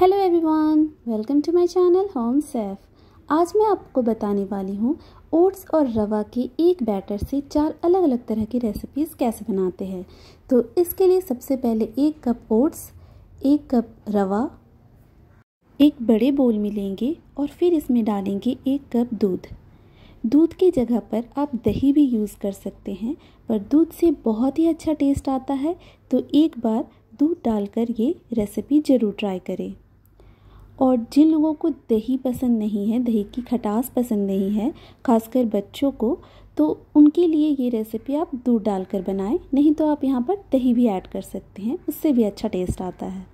Hello everyone welcome to my channel home safe आज मैं आपको बताने वाली हूँ ओट्स और रवा के एक बैटर से चार अलग अलग तरह की रेसिपीज़ कैसे बनाते हैं तो इसके लिए सबसे पहले एक कप ओट्स एक कप रवा एक बड़े बोल में लेंगे और फिर इसमें डालेंगे एक कप दूध दूध की जगह पर आप दही भी यूज़ कर सकते हैं पर दूध से बहुत ही अच्छा टेस्ट आता है तो एक बार दूध डालकर ये रेसिपी ज़रूर ट्राई करें और जिन लोगों को दही पसंद नहीं है दही की खटास पसंद नहीं है खासकर बच्चों को तो उनके लिए ये रेसिपी आप दूध डालकर बनाएं नहीं तो आप यहाँ पर दही भी ऐड कर सकते हैं उससे भी अच्छा टेस्ट आता है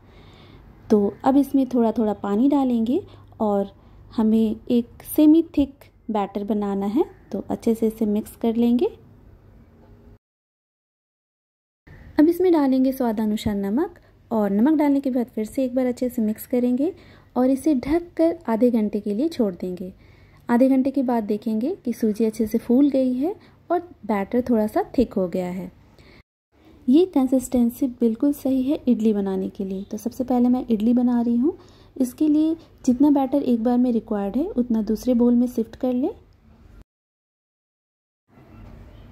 तो अब इसमें थोड़ा थोड़ा पानी डालेंगे और हमें एक सेमी थिक बैटर बनाना है तो अच्छे से इसे मिक्स कर लेंगे अब इसमें डालेंगे स्वादानुसार नमक और नमक डालने के बाद फिर से एक बार अच्छे से मिक्स करेंगे और इसे ढक कर आधे घंटे के लिए छोड़ देंगे आधे घंटे के बाद देखेंगे कि सूजी अच्छे से फूल गई है और बैटर थोड़ा सा थिक हो गया है ये कंसिस्टेंसी बिल्कुल सही है इडली बनाने के लिए तो सबसे पहले मैं इडली बना रही हूँ इसके लिए जितना बैटर एक बार में रिक्वायर्ड है उतना दूसरे बोल में शिफ्ट कर लें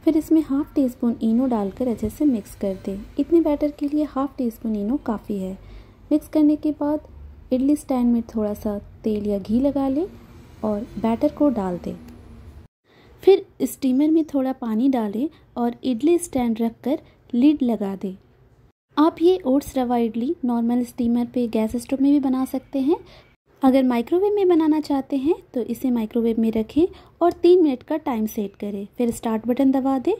फिर इसमें हाफ़ टी स्पून इनो डालकर अच्छे से मिक्स कर दें इतने बैटर के लिए हाफ़ टी स्पून इनो काफ़ी है मिक्स करने के बाद इडली स्टैंड में थोड़ा सा तेल या घी लगा लें और बैटर को डाल दें फिर स्टीमर में थोड़ा पानी डालें और इडली स्टैंड रख कर लीड लगा दें आप ये oats rava idli normal steamer पे गैस स्टोव में भी बना सकते हैं अगर माइक्रोवेव में बनाना चाहते हैं तो इसे माइक्रोवेव में रखें और तीन मिनट का टाइम सेट करें फिर स्टार्ट बटन दबा दें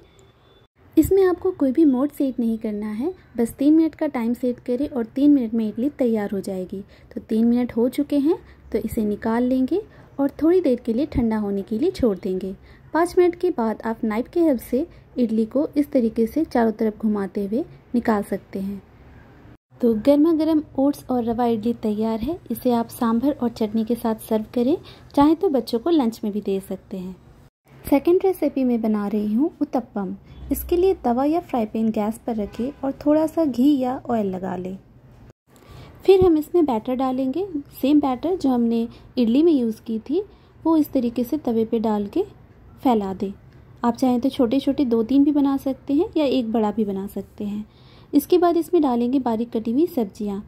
इसमें आपको कोई भी मोड सेट नहीं करना है बस तीन मिनट का टाइम सेट करें और तीन मिनट में इडली तैयार हो जाएगी तो तीन मिनट हो चुके हैं तो इसे निकाल लेंगे और थोड़ी देर के लिए ठंडा होने के लिए छोड़ देंगे पाँच मिनट के बाद आप नाइफ के हेल्प से इडली को इस तरीके से चारों तरफ घुमाते हुए निकाल सकते हैं तो गर्मा गर्म ओट्स और रवा इडली तैयार है इसे आप सांभर और चटनी के साथ सर्व करें चाहे तो बच्चों को लंच में भी दे सकते हैं सेकेंड रेसिपी में बना रही हूँ उत्तपम इसके लिए तवा या फ्राई पैन गैस पर रखें और थोड़ा सा घी या ऑयल लगा लें फिर हम इसमें बैटर डालेंगे सेम बैटर जो हमने इडली में यूज़ की थी वो इस तरीके से तवे पे डाल के फैला दें आप चाहें तो छोटे छोटे दो तीन भी बना सकते हैं या एक बड़ा भी बना सकते हैं इसके बाद इसमें डालेंगे बारीक कटी हुई सब्जियाँ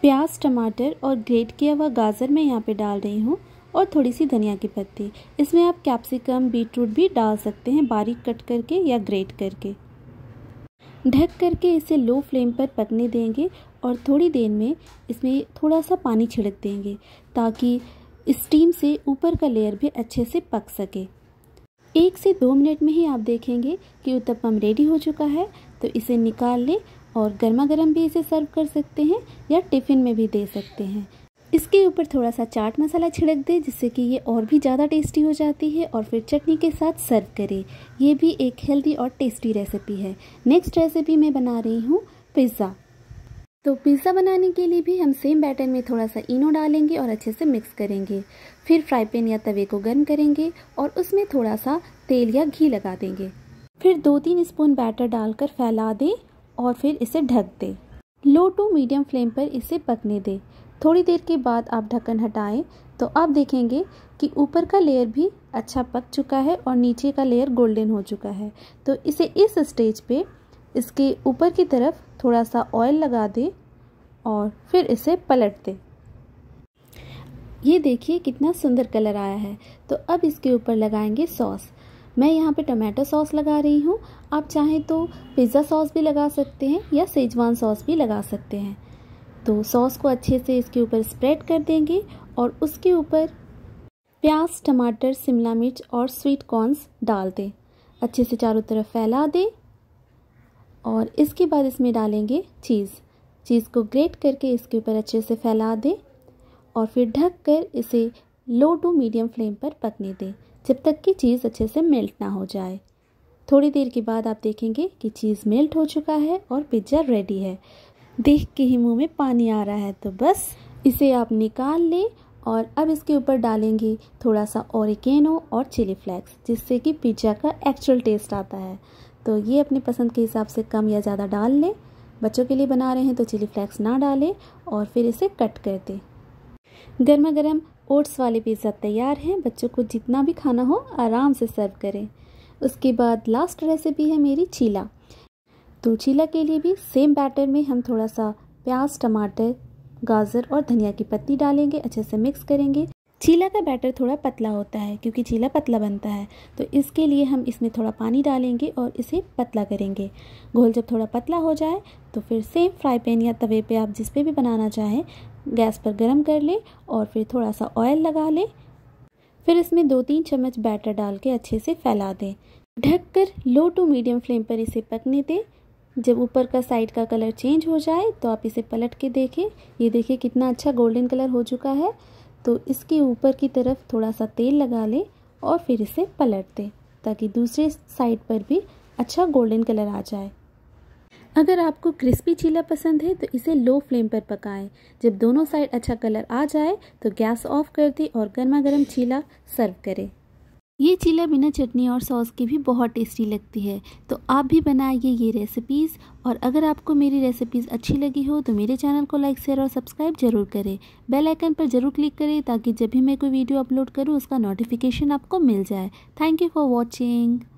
प्याज टमाटर और ग्रेट किया हुआ गाजर मैं यहाँ पे डाल रही हूँ और थोड़ी सी धनिया की पत्ती इसमें आप कैप्सिकम बीटरूट भी डाल सकते हैं बारीक कट करके या ग्रेट करके ढक करके इसे लो फ्लेम पर पकने देंगे और थोड़ी देर में इसमें थोड़ा सा पानी छिड़क देंगे ताकि स्टीम से ऊपर का लेयर भी अच्छे से पक सके एक से दो मिनट में ही आप देखेंगे कि उत्तपम रेडी हो चुका है तो इसे निकाल लें और गर्मा गर्म भी इसे सर्व कर सकते हैं या टिफ़िन में भी दे सकते हैं इसके ऊपर थोड़ा सा चाट मसाला छिड़क दें जिससे कि ये और भी ज़्यादा टेस्टी हो जाती है और फिर चटनी के साथ सर्व करें ये भी एक हेल्दी और टेस्टी रेसिपी है नेक्स्ट रेसिपी मैं बना रही हूँ पिज़्ज़ा तो पिज़्ज़ा बनाने के लिए भी हम सेम बैटर में थोड़ा सा इनो डालेंगे और अच्छे से मिक्स करेंगे फिर फ्राई पैन या तवे को गर्म करेंगे और उसमें थोड़ा सा तेल या घी लगा देंगे फिर दो तीन स्पून बैटर डालकर फैला दें और फिर इसे ढक दे लो टू मीडियम फ्लेम पर इसे पकने दे थोड़ी देर के बाद आप ढक्कन हटाएं तो आप देखेंगे कि ऊपर का लेयर भी अच्छा पक चुका है और नीचे का लेयर गोल्डन हो चुका है तो इसे इस स्टेज पे इसके ऊपर की तरफ थोड़ा सा ऑयल लगा दें और फिर इसे पलट दें ये देखिए कितना सुंदर कलर आया है तो अब इसके ऊपर लगाएंगे सॉस मैं यहाँ पे टमाटो सॉस लगा रही हूँ आप चाहें तो पिज़्ज़ा सॉस भी लगा सकते हैं या सेजवान सॉस भी लगा सकते हैं तो सॉस को अच्छे से इसके ऊपर स्प्रेड कर देंगे और उसके ऊपर प्याज टमाटर शिमला मिर्च और स्वीट कॉर्नस डाल दें अच्छे से चारों तरफ फैला दें और इसके बाद इसमें डालेंगे चीज़ चीज़ को ग्रेट करके इसके ऊपर अच्छे से फैला दें और फिर ढक कर इसे लो टू मीडियम फ्लेम पर पकने दें जब तक कि चीज़ अच्छे से मेल्ट ना हो जाए थोड़ी देर के बाद आप देखेंगे कि चीज़ मेल्ट हो चुका है और पिज्ज़ा रेडी है देख के ही मुँह में पानी आ रहा है तो बस इसे आप निकाल लें और अब इसके ऊपर डालेंगे थोड़ा सा औरकेनो और चिली फ्लेक्स जिससे कि पिज्ज़ा का एक्चुअल टेस्ट आता है तो ये अपने पसंद के हिसाब से कम या ज़्यादा डाल लें बच्चों के लिए बना रहे हैं तो चिली फ्लेक्स ना डालें और फिर इसे कट कर दें गर्मा गर्म ओट्स वाले पिज़्ज़ा तैयार हैं बच्चों को जितना भी खाना हो आराम से सर्व करें उसके बाद लास्ट रेसिपी है मेरी चीला तो चीला के लिए भी सेम बैटर में हम थोड़ा सा प्याज टमाटर गाजर और धनिया की पत्ती डालेंगे अच्छे से मिक्स करेंगे चीला का बैटर थोड़ा पतला होता है क्योंकि चीला पतला बनता है तो इसके लिए हम इसमें थोड़ा पानी डालेंगे और इसे पतला करेंगे घोल जब थोड़ा पतला हो जाए तो फिर सेम फ्राई पैन या तवे पे आप जिस पे भी बनाना चाहें गैस पर गर्म कर लें और फिर थोड़ा सा ऑयल लगा लें फिर इसमें दो तीन चम्मच बैटर डाल के अच्छे से फैला दें ढककर लो टू मीडियम फ्लेम पर इसे पकने दें जब ऊपर का साइड का कलर चेंज हो जाए तो आप इसे पलट के देखें ये देखिए कितना अच्छा गोल्डन कलर हो चुका है तो इसके ऊपर की तरफ थोड़ा सा तेल लगा लें और फिर इसे पलट दें ताकि दूसरे साइड पर भी अच्छा गोल्डन कलर आ जाए अगर आपको क्रिस्पी चीला पसंद है तो इसे लो फ्लेम पर पकाएं। जब दोनों साइड अच्छा कलर आ जाए तो गैस ऑफ कर दें और गर्मा गर्म चीला सर्व करें ये चीला बिना चटनी और सॉस के भी बहुत टेस्टी लगती है तो आप भी बनाइए ये रेसिपीज़ और अगर आपको मेरी रेसिपीज़ अच्छी लगी हो तो मेरे चैनल को लाइक शेयर और सब्सक्राइब जरूर करें बेल आइकन पर ज़रूर क्लिक करें ताकि जब भी मैं कोई वीडियो अपलोड करूँ उसका नोटिफिकेशन आपको मिल जाए थैंक यू फॉर वॉचिंग